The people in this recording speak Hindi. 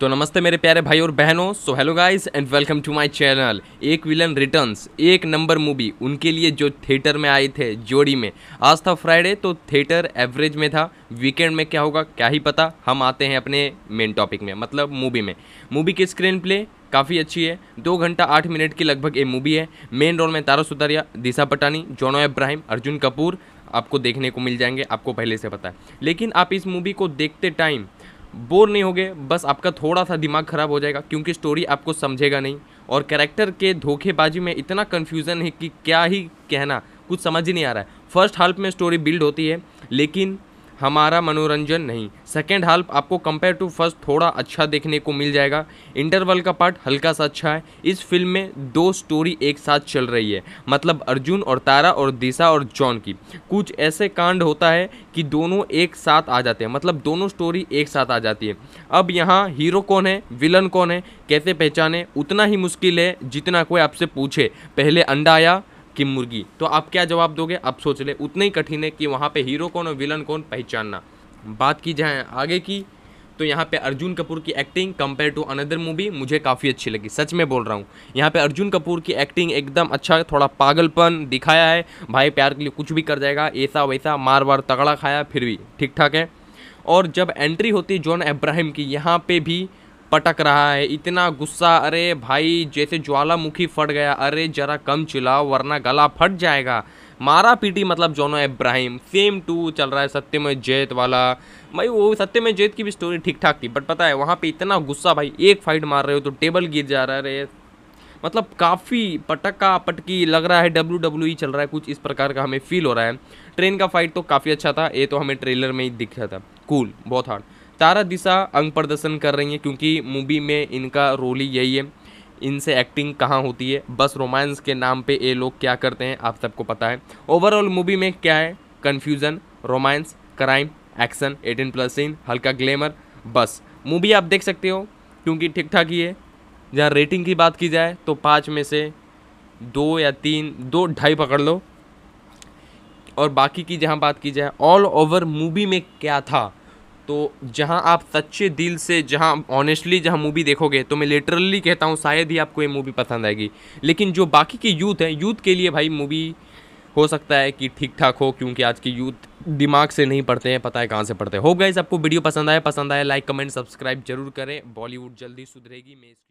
तो नमस्ते मेरे प्यारे भाई और बहनों so hello guys and welcome to my channel Ek Villain Returns एक नंबर मूवी उनके लिए जो थिएटर में आए थे जोड़ी में आज था फ्राइडे तो थिएटर एवरेज में था वीकेंड में क्या होगा क्या ही पता हम आते हैं अपने मेन टॉपिक में मतलब मूवी में मूवी की स्क्रीन प्ले काफ़ी अच्छी है दो घंटा आठ मिनट की लगभग ये मूवी है मेन रोल में तारा सुतारिया दिशा पटानी जोनो इब्राहिम अर्जुन कपूर आपको देखने को मिल जाएंगे आपको पहले से पता है लेकिन आप इस मूवी को देखते टाइम बोर नहीं होगे बस आपका थोड़ा सा दिमाग ख़राब हो जाएगा क्योंकि स्टोरी आपको समझेगा नहीं और कैरेक्टर के धोखेबाजी में इतना कन्फ्यूज़न है कि क्या ही कहना कुछ समझ ही नहीं आ रहा है फर्स्ट हाल्फ में स्टोरी बिल्ड होती है लेकिन हमारा मनोरंजन नहीं सेकेंड हाल्फ आपको कंपेयर टू फर्स्ट थोड़ा अच्छा देखने को मिल जाएगा इंटरवल का पार्ट हल्का सा अच्छा है इस फिल्म में दो स्टोरी एक साथ चल रही है मतलब अर्जुन और तारा और दिशा और जॉन की कुछ ऐसे कांड होता है कि दोनों एक साथ आ जाते हैं मतलब दोनों स्टोरी एक साथ आ जाती है अब यहाँ हीरो कौन है विलन कौन है कैसे पहचाने उतना ही मुश्किल है जितना कोई आपसे पूछे पहले अंडा आया कि मुर्गी तो आप क्या जवाब दोगे आप सोच ले उतना ही कठिन है कि वहाँ पे हीरो कौन और विलन कौन पहचानना बात की जाए आगे की तो यहाँ पे अर्जुन कपूर की acting compare to another movie मुझे काफ़ी अच्छी लगी सच में बोल रहा हूँ यहाँ पे अर्जुन कपूर की एक्टिंग एकदम अच्छा थोड़ा पागलपन दिखाया है भाई प्यार के लिए कुछ भी कर जाएगा ऐसा वैसा मार वार तगड़ा खाया फिर भी ठीक ठाक है और जब एंट्री होती जॉन अब्राहिम की यहाँ पे भी पटक रहा है इतना गुस्सा अरे भाई जैसे ज्वालामुखी फट गया अरे जरा कम चिल्लाओ वरना गला फट जाएगा मारा पीटी मतलब जोनो इब्राहिम सेम टू चल रहा है सत्यमय जैत वाला भाई वो सत्यमय जैत की भी स्टोरी ठीक ठाक थी बट पता है वहाँ पे इतना गुस्सा भाई एक फाइट मार रहे हो तो टेबल गिर जा रहा है अरे मतलब काफ़ी पटका पटकी लग रहा है डब्ल्यू डब्ल्यू e चल रहा है कुछ इस प्रकार का हमें फील हो रहा है ट्रेन का फाइट तो काफ़ी अच्छा था ये तो हमें ट्रेलर में ही दिखा था कूल बहुत हार्ड तारा दिशा अंग प्रदर्शन कर रही हैं क्योंकि मूवी में इनका रोल ही यही है इनसे एक्टिंग कहाँ होती है बस रोमांस के नाम पे ये लोग क्या करते हैं आप सबको पता है ओवरऑल मूवी में क्या है confusion romance crime action 18 plus scene हल्का ग्लैमर बस मूवी आप देख सकते हो क्योंकि ठीक ठाक ही है जहाँ रेटिंग की बात की जाए तो पाँच में से दो या तीन दो ढाई पकड़ लो और बाकी की जहाँ बात की जाए ऑल ओवर मूवी में क्या था तो जहां आप सच्चे दिल से जहां ऑनेस्टली जहां मूवी देखोगे तो मैं लिटरली कहता हूं शायद ही आपको ये मूवी पसंद आएगी लेकिन जो बाकी के यूथ हैं यूथ के लिए भाई मूवी हो सकता है कि ठीक ठाक हो क्योंकि आज की यूथ दिमाग से नहीं पढ़ते हैं पता है कहाँ से पढ़ते हैं हो गए आपको वीडियो पसंद आए पसंद आया लाइक कमेंट सब्सक्राइब जरूर करें बॉलीवुड जल्दी सुधरेगी मैं